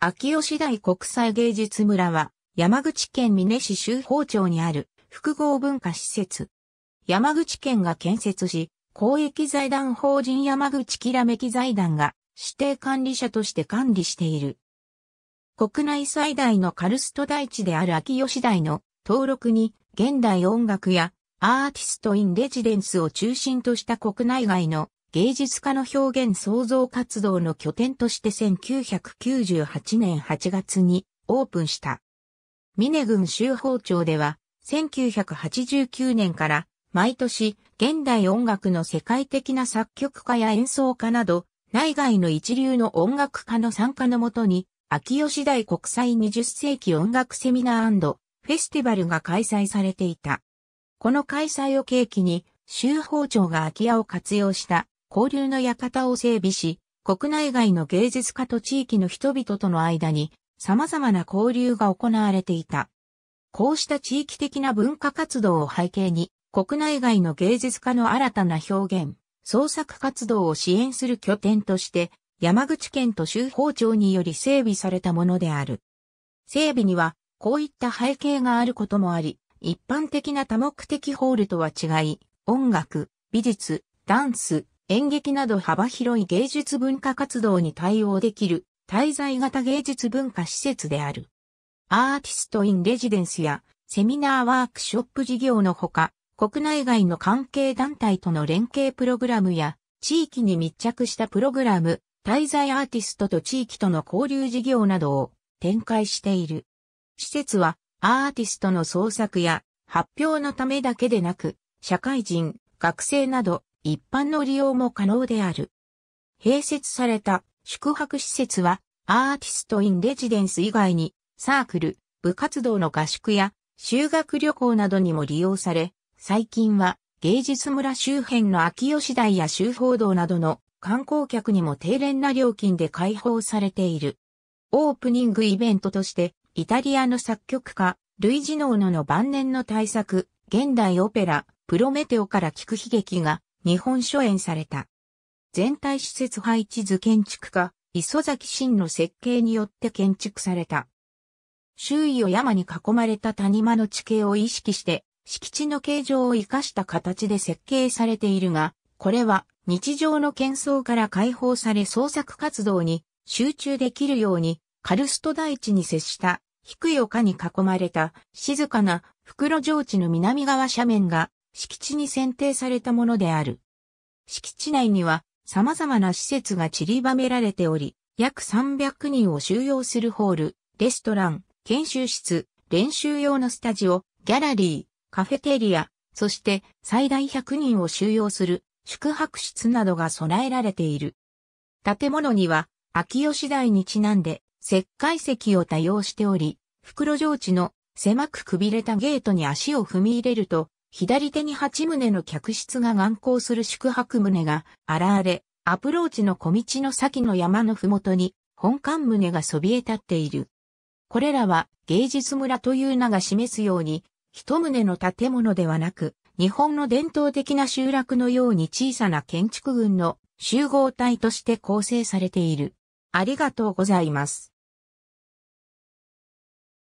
秋吉台国際芸術村は、山口県美市周宝町にある複合文化施設。山口県が建設し、公益財団法人山口きらめき財団が指定管理者として管理している。国内最大のカルスト台地である秋吉台の登録に現代音楽やアーティストインレジデンスを中心とした国内外の芸術家の表現創造活動の拠点として1998年8月にオープンした。峰郡州法庁では、1989年から毎年現代音楽の世界的な作曲家や演奏家など、内外の一流の音楽家の参加のもとに、秋吉台国際20世紀音楽セミナーフェスティバルが開催されていた。この開催を契機に、州法庁が空き家を活用した交流の館を整備し、国内外の芸術家と地域の人々との間に様々な交流が行われていた。こうした地域的な文化活動を背景に、国内外の芸術家の新たな表現、創作活動を支援する拠点として、山口県と州法庁により整備されたものである。整備には、こういった背景があることもあり、一般的な多目的ホールとは違い、音楽、美術、ダンス、演劇など幅広い芸術文化活動に対応できる滞在型芸術文化施設である。アーティストインレジデンスやセミナーワークショップ事業のほか、国内外の関係団体との連携プログラムや地域に密着したプログラム、滞在アーティストと地域との交流事業などを展開している。施設はアーティストの創作や発表のためだけでなく、社会人、学生など一般の利用も可能である。併設された宿泊施設は、アーティストインレジデンス以外に、サークル、部活動の合宿や、修学旅行などにも利用され、最近は芸術村周辺の秋吉台や修報道などの観光客にも低廉な料金で開放されている。オープニングイベントとして、イタリアの作曲家、ルイジノーノの晩年の大作、現代オペラ、プロメテオから聞く悲劇が日本初演された。全体施設配置図建築家、磯崎真の設計によって建築された。周囲を山に囲まれた谷間の地形を意識して、敷地の形状を活かした形で設計されているが、これは日常の喧騒から解放され創作活動に集中できるように、カルスト大地に接した低い丘に囲まれた静かな袋上地の南側斜面が敷地に選定されたものである。敷地内には様々な施設が散りばめられており、約300人を収容するホール、レストラン、研修室、練習用のスタジオ、ギャラリー、カフェテリア、そして最大100人を収容する宿泊室などが備えられている。建物には秋吉台にちなんで石灰石を多用しており、袋状地の狭くくびれたゲートに足を踏み入れると左手に八棟の客室が眼光する宿泊棟が現れ、アプローチの小道の先の山のふもとに本館棟がそびえ立っている。これらは芸術村という名が示すように、一棟の建物ではなく、日本の伝統的な集落のように小さな建築群の集合体として構成されている。ありがとうございます。